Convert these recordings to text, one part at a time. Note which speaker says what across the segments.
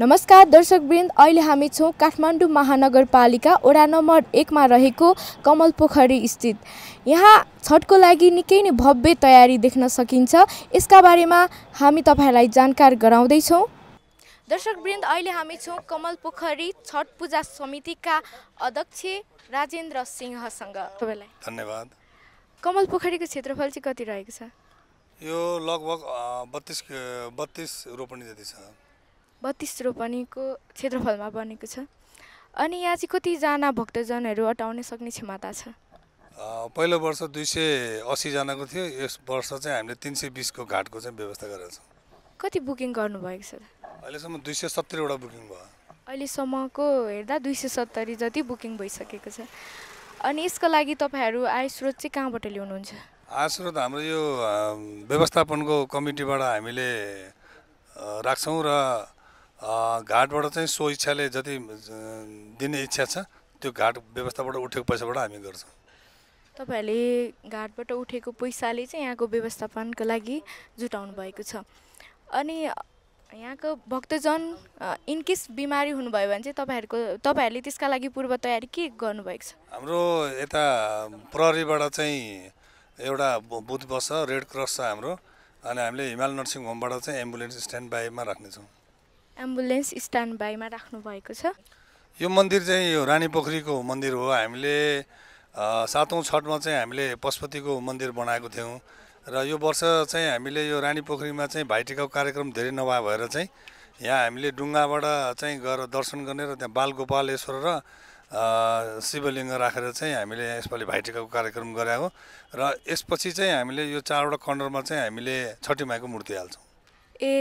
Speaker 1: नमस्कार दर्शकवृन्द अहिले हामी छौँ काठमाडौँ महानगरपालिका वडा नम्बर एकमा रहेको कमल पोखरी स्थित यहाँ छठको लागि निकै नै भव्य तयारी देख्न सकिन्छ यसका बारेमा हामी तपाईँहरूलाई जानकार गराउँदैछौँ दर्शकवृन्द अहिले हामी छौँ कमल पोखरी छठ पूजा समितिका अध्यक्ष राजेन्द्र सिंहसँग तपाईँलाई धन्यवाद कमल पोखरीको क्षेत्रफल चाहिँ कति रहेको छ
Speaker 2: यो लगभग बत्तिस बत्तिस रोपनी जति छ
Speaker 1: बत्तिस रोपनीको क्षेत्रफलमा बनेको छ अनि यहाँ चाहिँ कतिजना भक्तजनहरू अटाउन सक्ने क्षमता छ
Speaker 2: पहिलो वर्ष दुई सय असीजनाको थियो यस वर्ष चाहिँ हामीले तिन सय बिसको घाटको चाहिँ व्यवस्था गरेका छौँ
Speaker 1: कति बुकिङ गर्नुभएको छ
Speaker 2: अहिलेसम्म दुई सय सत्तरीवटा बुकिङ भयो
Speaker 1: अहिलेसम्मको हेर्दा दुई सय सत्तरी जति बुकिङ भइसकेको छ अनि यसको लागि तपाईँहरू आय स्रोत चाहिँ कहाँबाट ल्याउनुहुन्छ
Speaker 2: आय स्रोत हाम्रो यो व्यवस्थापनको कमिटीबाट हामीले राख्छौँ र घाटबाट चाहिँ सो इच्छाले जति दिने इच्छा छ त्यो घाट व्यवस्थाबाट उठेको पैसाबाट हामी गर्छौँ
Speaker 1: तपाईँहरूले घाटबाट उठेको पैसाले चाहिँ यहाँको व्यवस्थापनको लागि जुटाउनु भएको छ अनि यहाँको भक्तजन इनकेस बिमारी हुनुभयो भने चाहिँ तपाईँहरूको तपाईँहरूले त्यसका लागि पूर्व तयारी के गर्नुभएको छ
Speaker 2: हाम्रो यता प्रहरीबाट चाहिँ एउटा बुथ छ रेड क्रस छ हाम्रो अनि हामीले हिमाल नर्सिङ होमबाट चाहिँ एम्बुलेन्स स्ट्यान्ड बाईमा राख्नेछौँ
Speaker 1: एम्बुलेन्स स्ट्यान्ड बाईमा राख्नु भएको छ
Speaker 2: यो मन्दिर चाहिँ यो रानी पोखरीको मन्दिर हो हामीले सातौँ छठमा चाहिँ हामीले पशुपतिको मन्दिर बनाएको थियौँ र यो वर्ष चाहिँ हामीले यो रानी पोखरीमा चाहिँ भाइटिकाको कार्यक्रम धेरै नभए भएर चाहिँ यहाँ हामीले डुङ्गाबाट चाहिँ गएर दर्शन गर्ने र त्यहाँ बालगोपालेश्वर र शिवलिङ्ग राखेर चाहिँ हामीले यसपालि भाइटिकाको कार्यक्रम गरे हो र यसपछि चाहिँ हामीले यो चारवटा खण्डमा चाहिँ हामीले छठी माईको मूर्ति हाल्छौँ
Speaker 1: ए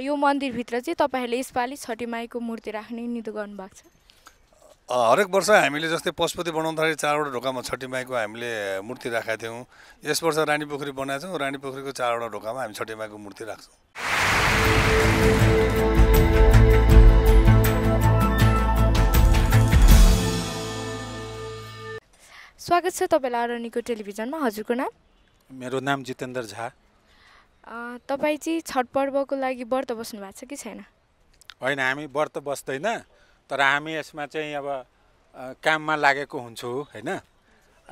Speaker 1: यो मन्दिरभित्र चाहिँ तपाईँहरूले यसपालि छठी माईको मूर्ति राख्ने निधो गर्नुभएको
Speaker 2: छ हरेक वर्ष हामीले जस्तै पशुपति बनाउँदाखेरि चारवटा ढोकामा छठी माईको हामीले मूर्ति राखेका थियौँ यस वर्ष रानी पोखरी बनाएको छौँ रानी पोखरीको चारवटा ढोकामा हामी छठी माईको मूर्ति राख्छौँ
Speaker 1: स्वागत छ तपाईँलाई अरणीको टेलिभिजनमा हजुरको नाम
Speaker 3: मेरो नाम जितेन्द्र झा
Speaker 1: तपाईँ चाहिँ छठ पर्वको लागि व्रत बस्नु भएको छ कि छैन
Speaker 3: होइन हामी व्रत बस्दैन तर हामी यसमा चाहिँ अब काममा लागेको हुन्छौँ होइन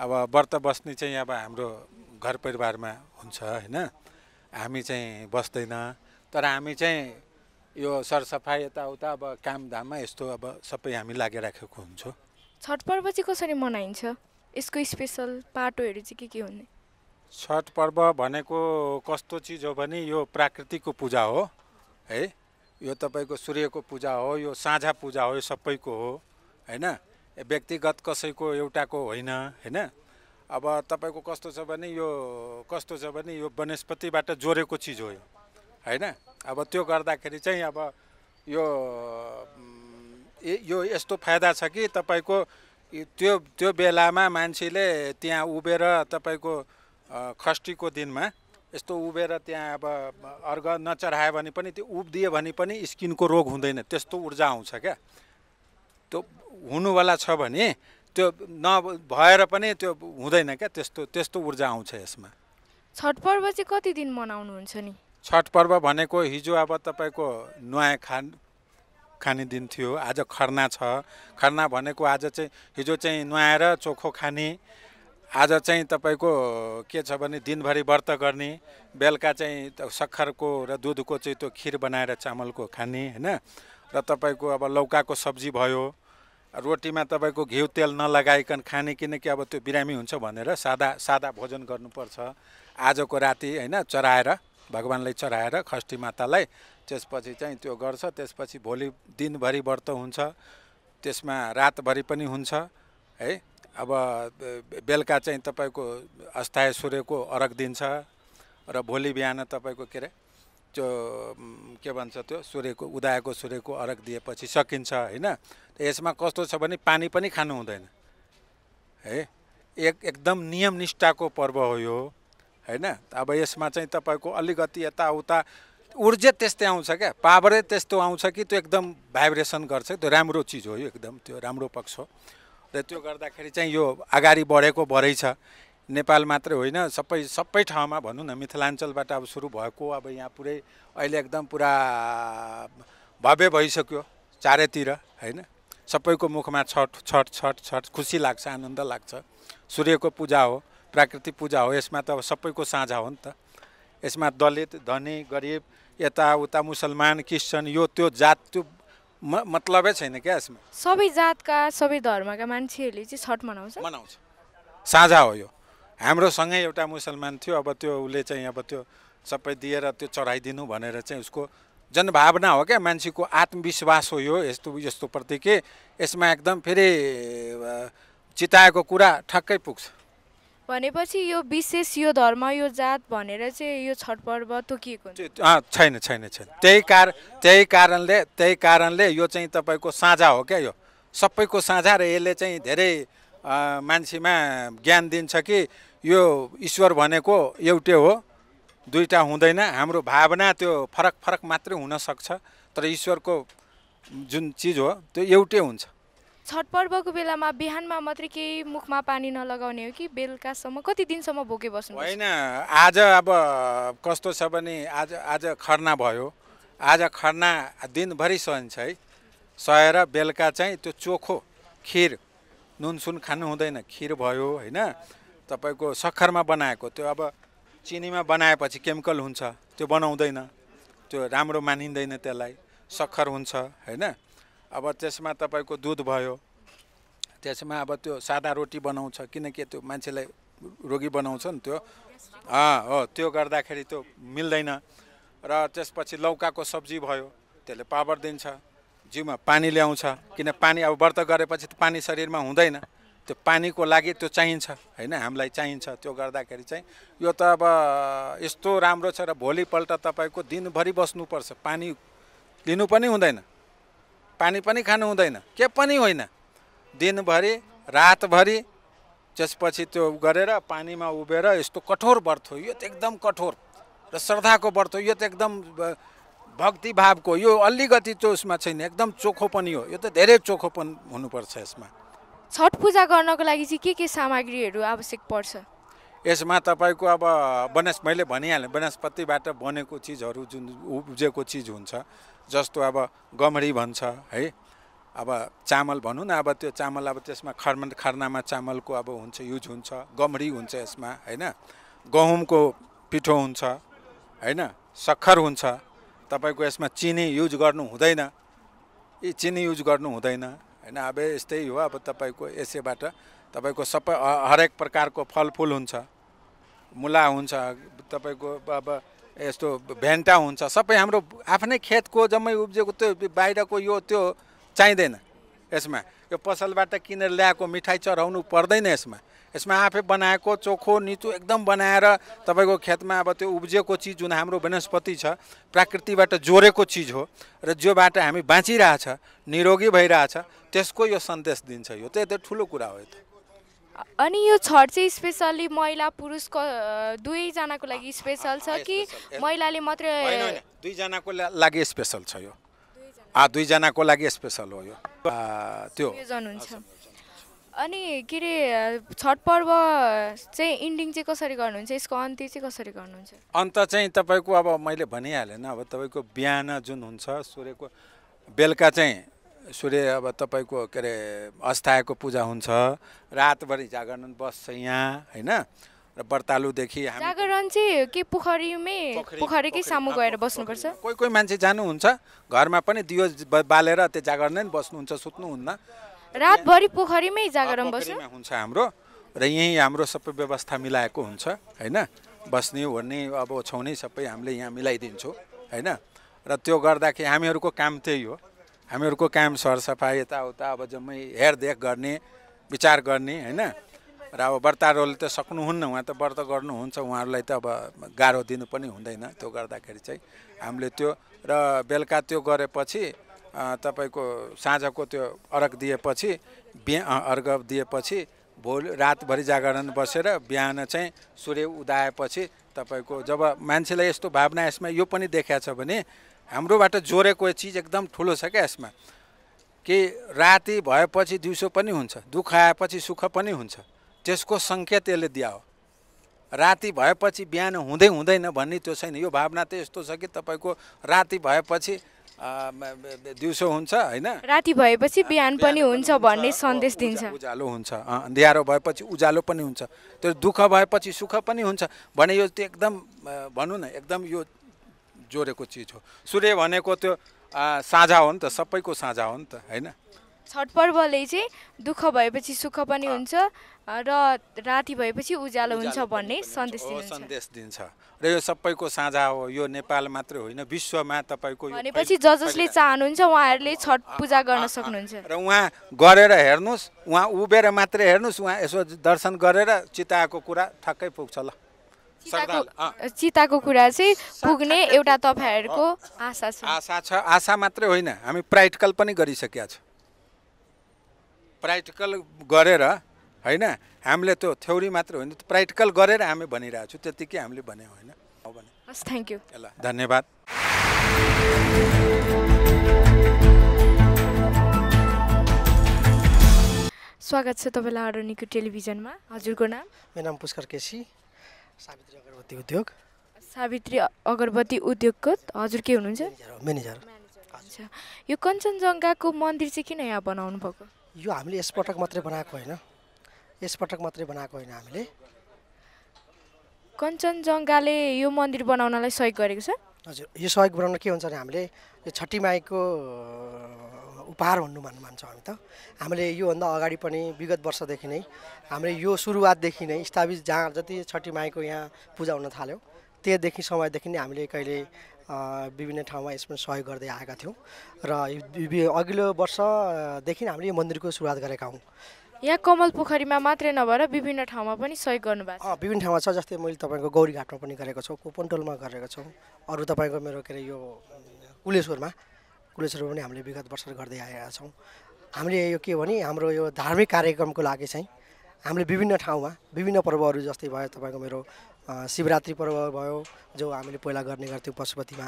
Speaker 3: अब व्रत बस्ने चाहिँ अब हाम्रो घर परिवारमा हुन्छ होइन हामी चाहिँ बस्दैन तर हामी चाहिँ यो सरसफाइ यताउता अब कामधाममा यस्तो अब सबै हामी लागिराखेको हुन्छौँ
Speaker 1: छठ पर्व चाहिँ कसरी मनाइन्छ यसको स्पेसल पाटोहरू चाहिँ के के हुने
Speaker 3: छठ पर्व भनेको कस्तो चिज हो भने यो प्राकृतिकको पूजा हो है यो तपाईँको सूर्यको पूजा हो यो साझा पूजा हो यो सबैको हो होइन व्यक्तिगत कसैको एउटाको होइन होइन अब तपाईँको कस्तो छ भने यो कस्तो छ भने यो वनस्पतिबाट जोडेको चिज हो यो होइन अब त्यो गर्दाखेरि चाहिँ अब यो यो यस्तो फाइदा छ कि तपाईँको त्यो त्यो बेलामा मान्छेले त्यहाँ उभेर तपाईँको खष्टीको दिनमा यस्तो उभेर त्यहाँ अब अर्घ नचढायो भने पनि त्यो उब्दियो भने पनि स्किनको रोग हुँदैन त्यस्तो ऊर्जा आउँछ क्या त्यो हुनुवाला छ भने त्यो नभएर पनि त्यो हुँदैन क्या त्यस्तो त्यस्तो ऊर्जा आउँछ यसमा
Speaker 1: छठ पर्व चाहिँ कति दिन मनाउनुहुन्छ नि
Speaker 3: छठ पर्व भनेको हिजो अब तपाईँको नुहाए खान खाने दिन थियो आज खर्ना छ खर्ना भनेको आज चाहिँ हिजो चाहिँ नुहाएर चोखो खाने आज चाहिँ तपाईँको के छ भने दिनभरि व्रत गर्ने बेलुका चाहिँ सक्खरको र दुधको चाहिँ त्यो खिर बनाएर चामलको खाने होइन र तपाईँको अब लौकाको सब्जी भयो रोटीमा तपाईँको घिउ तेल नलगाइकन खाने किनकि अब त्यो बिरामी हुन्छ भनेर सादा सादा भोजन गर्नुपर्छ आजको राति होइन चराएर भगवान्लाई चराएर खष्टी मातालाई त्यसपछि चाहिँ त्यो गर्छ त्यसपछि भोलि दिनभरि व्रत हुन्छ त्यसमा रातभरि पनि हुन्छ है अब बेलुका चाहिँ तपाईँको अस्थायी सूर्यको अर्घ दिन्छ र भोलि बिहान तपाईँको के अरे त्यो के भन्छ त्यो सूर्यको उदायको सूर्यको अर्घ दिएपछि सकिन्छ होइन यसमा कस्तो छ भने पानी पनि खानु हुँदैन है एक एकदम नियमनिष्ठाको पर्व हो यो होइन अब यसमा चाहिँ तपाईँको अलिकति यताउता ऊर्जा त्यस्तै आउँछ क्या पावरै त्यस्तो आउँछ कि त्यो एकदम भाइब्रेसन गर्छ त्यो राम्रो चिज हो यो एकदम त्यो राम्रो पक्ष हो र त्यो गर्दाखेरि चाहिँ यो अगाडि बढेको बढै छ नेपाल मात्रै होइन सबै सबै ठाउँमा भनौँ न मिथिलाञ्चलबाट अब सुरु भएको अब यहाँ पुरै अहिले एकदम पुरा भव्य भइसक्यो चारैतिर होइन सबैको मुखमा छठ छठ छठ छठ खुसी लाग्छ आनन्द लाग्छ सूर्यको पूजा हो प्राकृतिक पूजा हो यसमा त अब सबैको साझा हो नि त यसमा दलित धनी गरिब यताउता मुसलमान क्रिस्चियन यो त्यो जात त्यो म मतलबै छैन क्या यसमा
Speaker 1: सबै जातका सबै धर्मका मान्छेहरूले चाहिँ छठ मनाउँछ मनाउँछ
Speaker 3: साझा हो यो हाम्रो सँगै एउटा मुसलमान थियो अब त्यो उसले चाहिँ अब त्यो सबै दिएर त्यो चढाइदिनु भनेर चाहिँ उसको जनभावना हो क्या मान्छेको आत्मविश्वास हो यो यस्तो यस्तोप्रति के यसमा एकदम फेरि चिताएको कुरा ठक्कै पुग्छ
Speaker 1: भनेपछि यो विशेष यो धर्म यो जात भनेर चाहिँ यो छठ पर्व तोकिएको हुन्छ
Speaker 3: छैन छैन छैन त्यही कार त्यही कारणले त्यही कारणले यो चाहिँ तपाईँको साझा हो क्या यो सबैको साझा र यसले चाहिँ धेरै मान्छेमा ज्ञान दिन्छ कि यो ईश्वर भनेको एउटै हो दुईवटा हुँदैन हाम्रो भावना त्यो फरक फरक मात्रै हुनसक्छ तर ईश्वरको जुन चिज हो त्यो एउटै हुन्छ
Speaker 1: छठ पर्वको बेलामा बिहानमा मात्रै केही मुखमा पानी नलगाउने हो कि बेलुकासम्म कति दिनसम्म भोके बस्नु होइन
Speaker 3: आज अब कस्तो छ भने आज आज खर्ना भयो आज खर्ना दिनभरि सहन्छ है सहेर बेलुका चाहिँ त्यो चोखो खिर नुनसुन खानु हुँदैन खिर भयो होइन तपाईँको सक्खरमा बनाएको त्यो अब चिनीमा बनाएपछि केमिकल हुन्छ त्यो बनाउँदैन त्यो राम्रो मानिँदैन त्यसलाई सक्खर हुन्छ होइन अब त्यसमा तपाईँको दुध भयो त्यसमा अब त्यो सादा रोटी बनाउँछ किनकि त्यो मान्छेलाई रोगी बनाउँछ नि त्यो हो त्यो गर्दाखेरि त्यो मिल्दैन र त्यसपछि लौकाको सब्जी भयो त्यसले पावर दिन्छ जिउमा पानी ल्याउँछ किन पानी अब व्रत गरेपछि त पानी शरीरमा हुँदैन त्यो पानीको लागि त्यो चाहिन्छ होइन हामीलाई चाहिन्छ त्यो गर्दाखेरि चाहिँ यो त अब यस्तो राम्रो छ र भोलिपल्ट तपाईँको दिनभरि बस्नुपर्छ पानी लिनु पनि हुँदैन पानी पनि खानु हुँदैन के पनि होइन दिनभरि रातभरि त्यसपछि त्यो गरेर पानीमा उभेर यस्तो कठोर व्रत हो यो त एकदम कठोर र श्रद्धाको व्रत हो यो त एकदम भक्तिभावको यो अलिकति त्यो उसमा छैन एकदम चोखो पनि हो यो त धेरै चोखो पनि हुनुपर्छ यसमा
Speaker 1: छठ पूजा गर्नको लागि चाहिँ के के सामग्रीहरू आवश्यक पर्छ
Speaker 3: यसमा तपाईँको अब बनस मैले भनिहालेँ वनस्पतिबाट बनेको चिजहरू जुन उब्जेको चिज हुन्छ जस्तो अब गमडी भन्छ है अब चामल भनौँ न अब त्यो चामल अब त्यसमा खर्म खर्नामा चामलको अब हुन्छ युज हुन्छ गमरी हुन्छ यसमा होइन गहुँको पिठो हुन्छ होइन सक्खर हुन्छ तपाईँको यसमा चिनी युज गर्नु हुँदैन यी चिनी युज गर्नु हुँदैन होइन अब यस्तै हो अब तपाईँको यसैबाट तपाईँको सबै हरेक प्रकारको फलफुल हुन्छ मुला हुन्छ तपाईँको अब यस्तो भेन्टा हुन्छ सबै हाम्रो आफ्नै खेतको जम्मै उब्जेको त्यो बाहिरको यो त्यो चाहिँदैन यसमा यो पसलबाट किनेर ल्याएको मिठाई चढाउनु पर्दैन यसमा यसमा आफै बनाएको चोखो निचो एकदम बनाएर तपाईँको खेतमा अब त्यो उब्जेको चिज जुन हाम्रो वनस्पति छ प्राकृतिबाट जोडेको चिज हो र जोबाट हामी बाँचिरहेछ निरोगी भइरहेछ त्यसको यो सन्देश दिन्छ यो त ठुलो कुरा हो यो त
Speaker 1: अनि यो छठ चाहिँ स्पेसल्ली महिला पुरुषको दुवैजनाको लागि स्पेसल छ कि महिलाले मात्रै
Speaker 3: दुईजनाको लागि स्पेसल छ यो दुईजनाको लागि स्पेसल हो यो त्यो
Speaker 1: अनि के अरे छठ पर्व चाहिँ इन्डिङ चाहिँ कसरी गर्नुहुन्छ यसको अन्त्य चाहिँ कसरी गर्नुहुन्छ
Speaker 3: अन्त चाहिँ तपाईँको अब मैले भनिहालेँ अब तपाईँको बिहान जुन हुन्छ सूर्यको बेलुका चाहिँ सूर्य अब तपाईँको के अरे अस्थायको पूजा हुन्छ रातभरि जागरण बस्छ यहाँ होइन र व्रतालुदेखि
Speaker 1: जागरण चाहिँ के पोखरीमै पोखरीकै सामु गएर बस्नुपर्छ
Speaker 3: कोही कोही मान्छे जानुहुन्छ घरमा पनि दियो बालेर त्यो जागरण नै बस्नुहुन्छ सुत्नुहुन्न
Speaker 1: रातभरि पोखरीमै जागरण बस्नु
Speaker 3: हुन्छ हाम्रो र यहीँ हाम्रो सबै व्यवस्था मिलाएको हुन्छ होइन बस्ने ओर्ने अब ओछ्याउने सबै हामीले यहाँ मिलाइदिन्छौँ होइन र त्यो गर्दाखेरि हामीहरूको काम त्यही हो हामीहरूको काम सरसफाइ यताउता अब जम्मै हेरदेख गर्ने विचार गर्ने होइन र अब व्रतारोले त सक्नुहुन्न उहाँ त व्रत गर्नुहुन्छ उहाँहरूलाई त अब गाह्रो दिनु पनि हुँदैन त्यो गर्दाखेरि चाहिँ हामीले त्यो र बेलुका त्यो गरेपछि तपाईँको साँझको त्यो अर्घ दिएपछि बिहा अर्घ दिएपछि भोलि रातभरि जागरण बसेर बिहान चाहिँ सूर्य उदाएपछि तपाईँको जब मान्छेलाई यस्तो भावना यसमा यो पनि देखाएको छ भने हाम्रोबाट जोडेको चिज एकदम ठुलो छ क्या यसमा कि राति भएपछि दिउँसो पनि हुन्छ दुःख आएपछि सुख पनि हुन्छ त्यसको सङ्केत यसले दिया हो राति भएपछि बिहान हुँदै हुँदैन भन्ने त्यो छैन यो भावना त यस्तो छ कि तपाईँको राति भएपछि दिउँसो हुन्छ होइन
Speaker 1: राति भएपछि बिहान पनि हुन्छ भन्ने सन्देश दिन्छ
Speaker 3: उज्यालो हुन्छ अँध्यारो भएपछि उज्यालो पनि हुन्छ त्यो दुःख भएपछि सुख पनि हुन्छ भने यो त्यो एकदम भनौँ न एकदम यो जोडेको चिज हो सूर्य भनेको त्यो साझा हो नि त सबैको साझा हो नि त होइन
Speaker 1: छठ पर्वले चाहिँ दुःख भएपछि सुख पनि हुन्छ र राति भएपछि उज्यालो हुन्छ भन्ने सन्देश सन्देश
Speaker 3: दिन्छ र यो सबैको साझा हो यो नेपाल मात्रै होइन विश्वमा तपाईँको भनेपछि ज जसले
Speaker 1: चाहनुहुन्छ उहाँहरूले छठ पूजा गर्न सक्नुहुन्छ
Speaker 3: र उहाँ गरेर हेर्नुहोस् उहाँ उभेर मात्रै हेर्नुहोस् उहाँ यसो दर्शन गरेर चिताएको कुरा ठक्कै पुग्छ ल चिताको
Speaker 1: कुरा चाहिँ पुग्ने एउटा तपाईँहरूको आशा
Speaker 3: छ आशा छ आशा मात्रै होइन हामी प्र्याक्टिकल पनि गरिसकेका छौँ प्र्याक्टिकल गरेर होइन हामीले त्यो थ्योरी मात्र होइन प्र्याक्टिकल गरेर हामी भनिरहेको छौँ त्यतिकै हामीले भन्यौँ होइन थ्याङ्क यू ल धन्यवाद
Speaker 1: स्वागत छ तपाईँलाई अरनिको टेलिभिजनमा हजुरको नाम
Speaker 4: मेरो नाम पुष्कर केसी सावित्री अगरबत्ती उद्योग
Speaker 1: सावित्री अगरबत्ती उद्योगको हजुर के हुनुहुन्छ
Speaker 4: म्यानेजर यो कञ्चनजङ्घाको मन्दिर चाहिँ किन यहाँ बनाउनु भएको यो हामीले यसपटक मात्रै बनाएको होइन यसपटक मात्रै बनाएको होइन हामीले
Speaker 1: कञ्चनजङ्घाले यो मन्दिर बनाउनलाई सहयोग गरेको छ
Speaker 4: हजुर यो सहयोग बनाउन के हुन्छ भने हामीले यो छठी माईको उपहार भन्नु भन्नु मान्छौँ हामी त हामीले योभन्दा अगाडि पनि विगत वर्षदेखि नै हामीले यो सुरुवातदेखि नै स्थापित जहाँ जति छठी माईको यहाँ पूजा हुन थाल्यो त्यहाँदेखि समयदेखि नै हामीले कहिले विभिन्न ठाउँमा यसमा सहयोग गर्दै आएका थियौँ र अघिल्लो वर्षदेखि हामीले यो मन्दिरको सुरुवात गरेका हौँ
Speaker 1: यहाँ कमल पोखरीमा मात्रै नभएर विभिन्न ठाउँमा पनि सहयोग गर्नुभएको
Speaker 4: छ विभिन्न ठाउँमा छ जस्तै मैले तपाईँको गौरीघाटमा पनि गरेको छु कोपनटोलमा गरेको छौँ अरू तपाईँको मेरो के अरे यो कुलेश्वरमा कुलेश्वर पनि हामीले विगत वर्ष गर्दै आएका छौँ हामीले यो के भने हाम्रो यो धार्मिक कार्यक्रमको लागि चाहिँ हामीले विभिन्न ठाउँमा विभिन्न पर्वहरू जस्तै भयो तपाईँको मेरो शिवरात्रि पर्व भयो जो हामीले पहिला गर्ने गर्थ्यौँ पशुपतिमा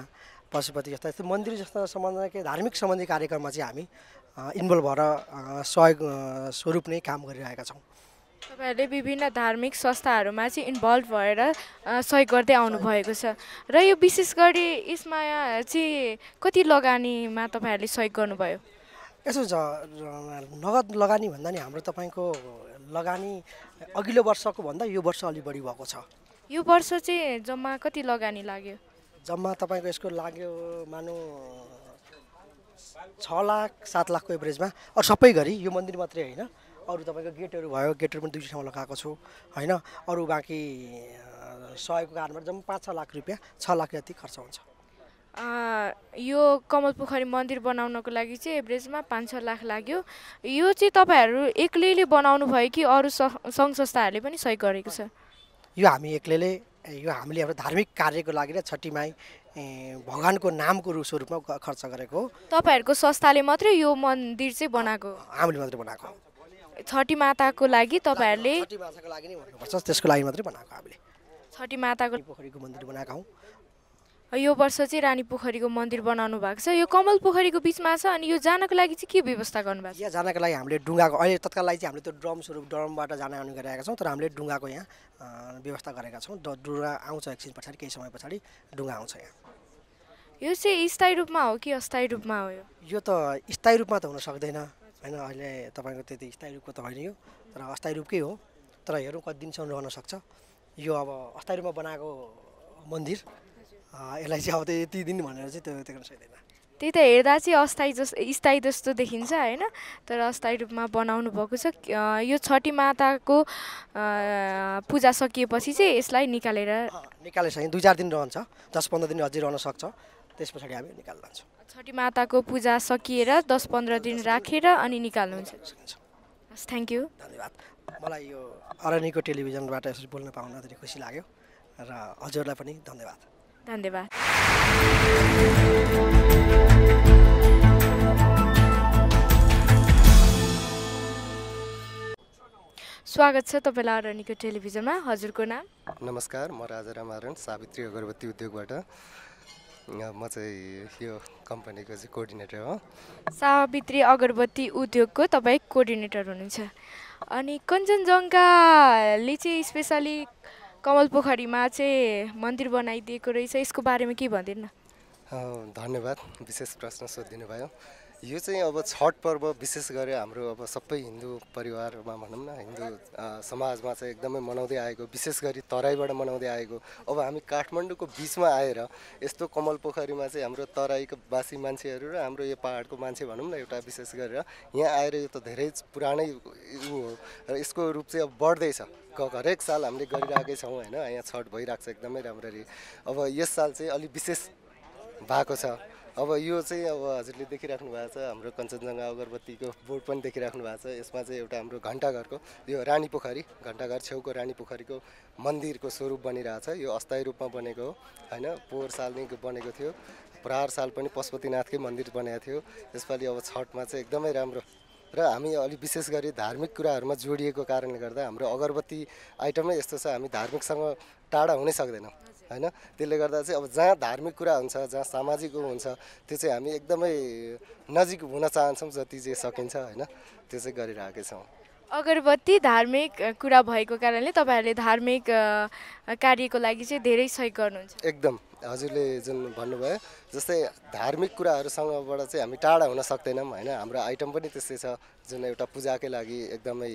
Speaker 4: पशुपति जस्ता यस्तो मन्दिर जस्ता के धार्मिक सम्बन्धी कार्यक्रममा चाहिँ हामी इन्भल्भ भएर सहयोग स्वरूप नै काम गरिरहेका छौँ
Speaker 1: तपाईँहरूले विभिन्न धार्मिक संस्थाहरूमा चाहिँ इन्भल्भ भएर सहयोग गर्दै आउनुभएको छ र यो विशेष गरी यसमा चाहिँ कति लगानीमा तपाईँहरूले
Speaker 4: सहयोग गर्नुभयो यसो छ नगद लगानी भन्दा नि हाम्रो तपाईँको लगानी अघिल्लो वर्षको भन्दा यो वर्ष अलि बढी भएको छ
Speaker 1: यो वर्ष चाहिँ जम्मा कति लगानी लाग्यो
Speaker 4: जम्मा तपाईँको यसको लाग्यो मानौ छ लाख सात लाखको एभरेजमा अरू सबै गरी यो मन्दिर मात्रै होइन अरू तपाईँको गेटहरू भयो गेटहरू पनि दुई लगाएको छु होइन अरू बाँकी सहयोगको कारणबाट जम्मा पाँच छ लाख रुपियाँ छ लाख जति खर्च हुन्छ
Speaker 1: यो कमल पोखरी मन्दिर बनाउनको लागि चाहिँ एभरेजमा पाँच छ लाख लाग्यो यो चाहिँ तपाईँहरू एक्लैले बनाउनु भयो कि अरू सङ्घ संस्थाहरूले पनि सहयोग गरेको छ
Speaker 4: यो हामी एक्लैले यो हामीले हाम्रो धार्मिक कार्यको लागि र छट्टीमाई भगवान्को नामको स्वरूपमा खर्च गरेको हो
Speaker 1: तपाईँहरूको संस्थाले मात्रै यो मन्दिर चाहिँ बनाएको
Speaker 4: हामीले मात्रै बनाएको
Speaker 1: छठी माताको लागि तपाईँहरूले
Speaker 4: त्यसको लागि मात्रै बनाएको हामीले
Speaker 1: छठी माताको पोखरीको मन्दिर बनाएका हौँ यो वर्ष चाहिँ रानी पोखरीको मन्दिर बनाउनु भएको छ यो कमल पोखरीको बिचमा छ अनि यो जानको लागि चाहिँ के व्यवस्था गर्नुभएको छ यहाँ
Speaker 4: जानको लागि हामीले डुङ्गाको अहिले तत्काल लागि चाहिँ हामीले त्यो ड्रम स्वरूप ड्रमबाट जान आउने छौँ तर हामीले डुङ्गाको यहाँ व्यवस्था गरेका छौँ डुङ्गा आउँछ एकछिन पछाडि केही समय पछाडि डुङ्गा आउँछ यहाँ
Speaker 1: यो चाहिँ स्थायी रूपमा हो कि अस्थायी रूपमा हो
Speaker 4: यो त स्थायी रूपमा त हुन सक्दैन होइन अहिले तपाईँको त्यति स्थायी रूपको त होइन यो तर अस्थायी रूपकै हो तर हेरौँ कति दिनसम्म रहन सक्छ यो अब अस्थायी रूपमा बनाएको मन्दिर यसलाई चाहिँ अब त्यो यति दिन भनेर चाहिँ त्यो त्यो गर्न सक्दैन
Speaker 1: त्यही त हेर्दा चाहिँ अस्थायी जस स्थायी जस्तो देखिन्छ होइन तर अस्थायी रूपमा बनाउनु भएको छ यो छठी माताको पूजा सकिएपछि चाहिँ यसलाई निकालेर
Speaker 4: निकालेसक्यो दुई चार दिन रहन्छ दस पन्ध्र दिन अझै रहन सक्छ त्यस पछाडि हामी निकालिरहन्छौँ छठी
Speaker 1: माताको पूजा सकिएर दस पन्ध्र दिन राखेर अनि निकाल्नुहुन्छ थ्याङ्क यू धन्यवाद
Speaker 4: मलाई यो अरणीको टेलिभिजनबाट यसरी बोल्न पाउन धेरै खुसी लाग्यो र हजुरलाई पनि धन्यवाद
Speaker 1: धन्यवाद स्वागत छ तपाईँलाई अरणीको टेलिभिजनमा हजुरको नाम
Speaker 5: नमस्कार म राजा रामारण सावित्री अगरबत्ती उद्योगबाट म चाहिँ यो कम्पनीको चाहिँ कोअर्डिनेटर हो
Speaker 1: सावित्री अगरबत्ती उद्योगको तपाईँ कोअर्डिनेटर हुनुहुन्छ अनि कञ्चनजङ्घाले चाहिँ स्पेसली कमल पोखरीमा चाहिँ मन्दिर बनाइदिएको रहेछ यसको बारेमा के भनिदिनु
Speaker 5: धन्यवाद विशेष प्रश्न सोधिदिनु भयो यो चाहिँ अब छठ पर्व विशेष गरेर हाम्रो अब सबै हिन्दू परिवारमा भनौँ न हिन्दू समाजमा चाहिँ एकदमै मनाउँदै आएको विशेष गरी तराईबाट मनाउँदै आएको अब हामी काठमाडौँको बिचमा आएर यस्तो कमल पोखरीमा चाहिँ हाम्रो तराईको बासी मान्छेहरू र हाम्रो यो पाहाडको मान्छे भनौँ न एउटा विशेष गरेर यहाँ आएर यो त धेरै पुरानै ऊ हो र यसको रूप चाहिँ अब बढ्दैछ हरेक साल हामीले गरिरहेकै छौँ होइन यहाँ छठ भइरहेको छ एकदमै राम्ररी अब यस साल चाहिँ अलिक विशेष भएको छ अब यो चाहिँ अब हजुरले देखिराख्नु भएको छ हाम्रो कञ्चनजङ्घा अगरबत्तीको बोर्ड पनि देखिराख्नु भएको छ यसमा चाहिँ एउटा हाम्रो घन्टाघरको यो रानी पोखरी घन्टाघर छेउको रानी पोखरीको मन्दिरको स्वरूप बनिरहेको छ यो अस्थायी रूपमा बनेको हो होइन पोहोर साल नै बनेको थियो प्रहार साल पनि पशुपतिनाथकै मन्दिर बनाएको थियो यसपालि अब छठमा चाहिँ एकदमै राम्रो र हामी अलि विशेष गरी धार्मिक कुराहरूमा जोडिएको कारणले गर्दा हाम्रो अगरबत्ती आइटमै यस्तो छ हामी धार्मिकसँग टाढा हुनै सक्दैनौँ होइन त्यसले गर्दा चाहिँ अब जहाँ धार्मिक कुरा हुन्छ जहाँ सामाजिक हुन्छ त्यो चाहिँ हामी एकदमै नजिक हुन चाहन्छौँ जति जे सकिन्छ होइन त्यो चाहिँ गरिरहेकै छौँ
Speaker 1: अगरबत्ती धार्मिक कुरा भएको कारणले तपाईँहरूले धार्मिक कार्यको लागि चाहिँ धेरै सहयोग गर्नुहुन्छ
Speaker 5: एकदम हजुरले जुन भन्नुभयो जस्तै धार्मिक कुराहरूसँगबाट चाहिँ हामी टाढा हुन सक्दैनौँ होइन हाम्रो आइटम पनि त्यस्तै छ जुन एउटा पूजाकै लागि एकदमै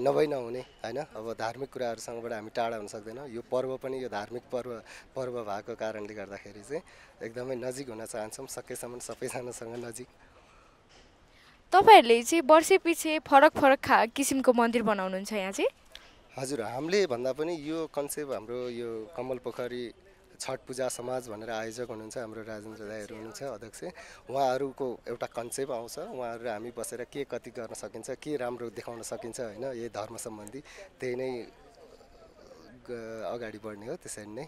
Speaker 5: नभई नहुने होइन अब धार्मिक कुराहरूसँगबाट हामी टाढा हुन सक्दैनौँ यो पर्व पनि यो धार्मिक पर्व पर्व भएको कारणले गर्दाखेरि चाहिँ एकदमै नजिक हुन चाहन्छौँ सकेसम्म सबैजनासँग नजिक
Speaker 1: तपाईँहरूले चाहिँ वर्षै पछि फरक फरक खा किसिमको मन्दिर बनाउनुहुन्छ यहाँ चाहिँ
Speaker 5: हजुर हामीले भन्दा पनि यो कन्सेप्ट हाम्रो यो कमल पोखरी छठ पूजा समाज भनेर आयोजक हुनुहुन्छ हाम्रो राजेन्द्र दाईहरू हुनुहुन्छ अध्यक्ष उहाँहरूको एउटा कन्सेप्ट आउँछ उहाँहरू हामी बसेर के कति गर्न सकिन्छ के राम्रो देखाउन सकिन्छ होइन यही धर्म सम्बन्धी त्यही नै अगाडि बढ्ने हो त्यसरी नै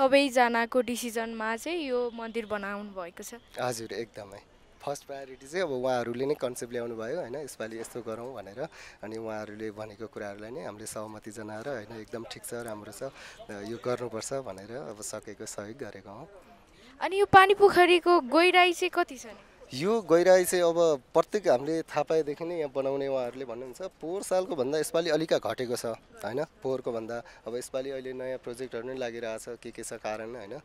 Speaker 1: सबैजनाको डिसिजनमा चाहिँ यो मन्दिर बनाउनु भएको छ
Speaker 5: हजुर एकदमै फर्स्ट प्रायोरिटी चाहिँ अब उहाँहरूले नै कन्सेप्ट ल्याउनु भयो होइन यसपालि यस्तो गरौँ भनेर अनि उहाँहरूले भनेको कुराहरूलाई नै हामीले सहमति जनाएर होइन एकदम ठिक छ राम्रो छ यो गर्नुपर्छ भनेर अब सकेको सहयोग गरेको हौँ
Speaker 1: अनि यो पानी पोखरीको गहिराई चाहिँ कति छ
Speaker 5: यो गहिराई चाहिँ अब प्रत्येक हामीले थाहा पाएदेखि नै यहाँ बनाउने उहाँहरूले भन्नुहुन्छ पोहोर सालको भन्दा यसपालि अलिक घटेको छ होइन पोहोरको भन्दा अब यसपालि अहिले नयाँ प्रोजेक्टहरू नै लागिरहेको छ के के छ कारण होइन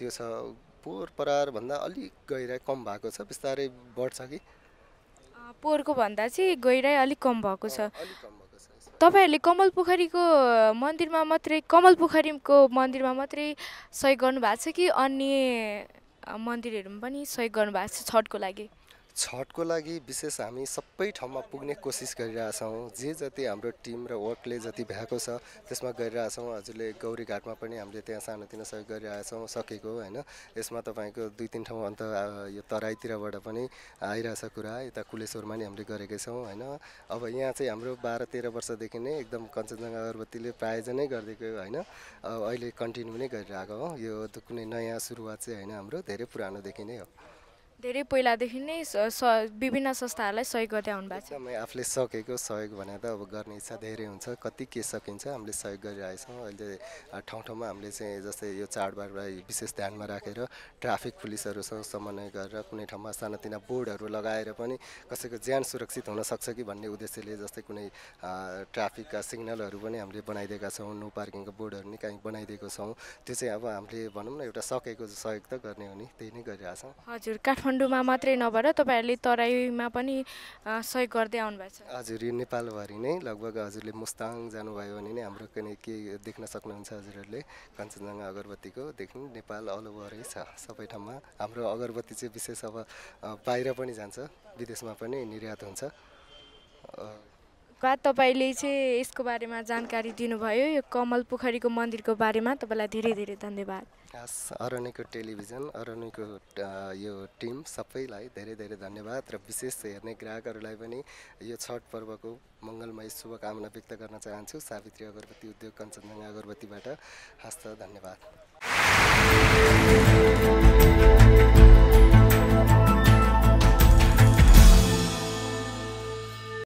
Speaker 5: त्यो छ पोहोर परारभन्दा अलिक गहिराई कम भएको छ बिस्तारै बढ्छ कि
Speaker 1: पोहोरको भन्दा चाहिँ गहिराई अलिक कम भएको छ तपाईँहरूले कमल पोखरीको मन्दिरमा मात्रै कमल पोखरीको मन्दिरमा मात्रै सहयोग गर्नुभएको छ कि अन्य मन्दिरहरूमा पनि सहयोग गर्नुभएको छ छठको लागि
Speaker 5: छठको लागि विशेष हामी सबै ठाउँमा पुग्ने कोसिस गरिरहेछौँ जे जति हाम्रो टिम र वर्कले जति भ्याएको छ त्यसमा गरिरहेछौँ हजुरले गौरीघाटमा पनि हामीले त्यहाँ सानोतिनो सहयोग गरिरहेछौँ सकेको होइन यसमा तपाईँको दुई तिन ठाउँ अन्त यो तराईतिरबाट पनि आइरहेछ कुरा यता कुलेश्वरमा नि हामीले गरेकै छौँ होइन अब यहाँ चाहिँ हाम्रो बाह्र तेह्र वर्षदेखि नै एकदम कञ्चनजङ्घा अगरबत्तीले प्रायोजनै गरिदिएको होइन अहिले कन्टिन्यू नै गरिरहेको हो यो कुनै नयाँ सुरुवात चाहिँ होइन हाम्रो धेरै पुरानोदेखि नै हो
Speaker 1: धेरै पहिलादेखि नै विभिन्न संस्थाहरूलाई सहयोग गर्दै आउनु भएको छ एकदमै
Speaker 5: आफूले सकेको सहयोग भने त अब गर्ने इच्छा धेरै हुन्छ कति के सकिन्छ हामीले सहयोग गरिरहेछौँ अहिले ठाउँ ठाउँमा हामीले चाहिँ जस्तै यो चाडबाडलाई विशेष ध्यानमा राखेर ट्राफिक पुलिसहरूसँग समन्वय गरेर कुनै ठाउँमा सानातिना बोर्डहरू लगाएर पनि कसैको ज्यान सुरक्षित हुनसक्छ कि भन्ने उद्देश्यले जस्तै कुनै ट्राफिकका सिग्नलहरू पनि हामीले बनाइदिएका छौँ नो पार्किङको बोर्डहरू नि कहीँ बनाइदिएको छौँ त्यो चाहिँ अब हामीले भनौँ न एउटा सकेको सहयोग त गर्ने हो नि त्यही नै गरिरहेछौँ
Speaker 1: हजुर काठमाडौँ काठमाडौँमा मात्रै नभएर तपाईँहरूले तराईमा पनि सहयोग गर्दै आउनु भएको
Speaker 5: छ हजुर यो नेपालभरि नै लगभग हजुरले मुस्ताङ जानुभयो भने नै हाम्रो कुनै के देख्न सक्नुहुन्छ हजुरहरूले कञ्चनजङ्घा देख्नु नेपाल अल ओभरै छ सबै ठाउँमा हाम्रो अगरबत्ती चाहिँ विशेष अब बाहिर पनि जान्छ विदेशमा पनि निर्यात हुन्छ
Speaker 1: धन्यवाद तपाईँले चाहिँ यसको बारेमा जानकारी दिनुभयो यो कमल पोखरीको मन्दिरको बारेमा तपाईँलाई धेरै धेरै धन्यवाद
Speaker 5: हस् अरणीको टेलिभिजन अरणीको यो टिम सबैलाई धेरै धेरै धन्यवाद र विशेष हेर्ने ग्राहकहरूलाई पनि यो छठ पर्वको मङ्गलमय शुभकामना व्यक्त गर्न चाहन्छु सावित्री अगरबत्ती उद्योग कञ्चनजङ्घा अगरबत्तीबाट हस्त धन्यवाद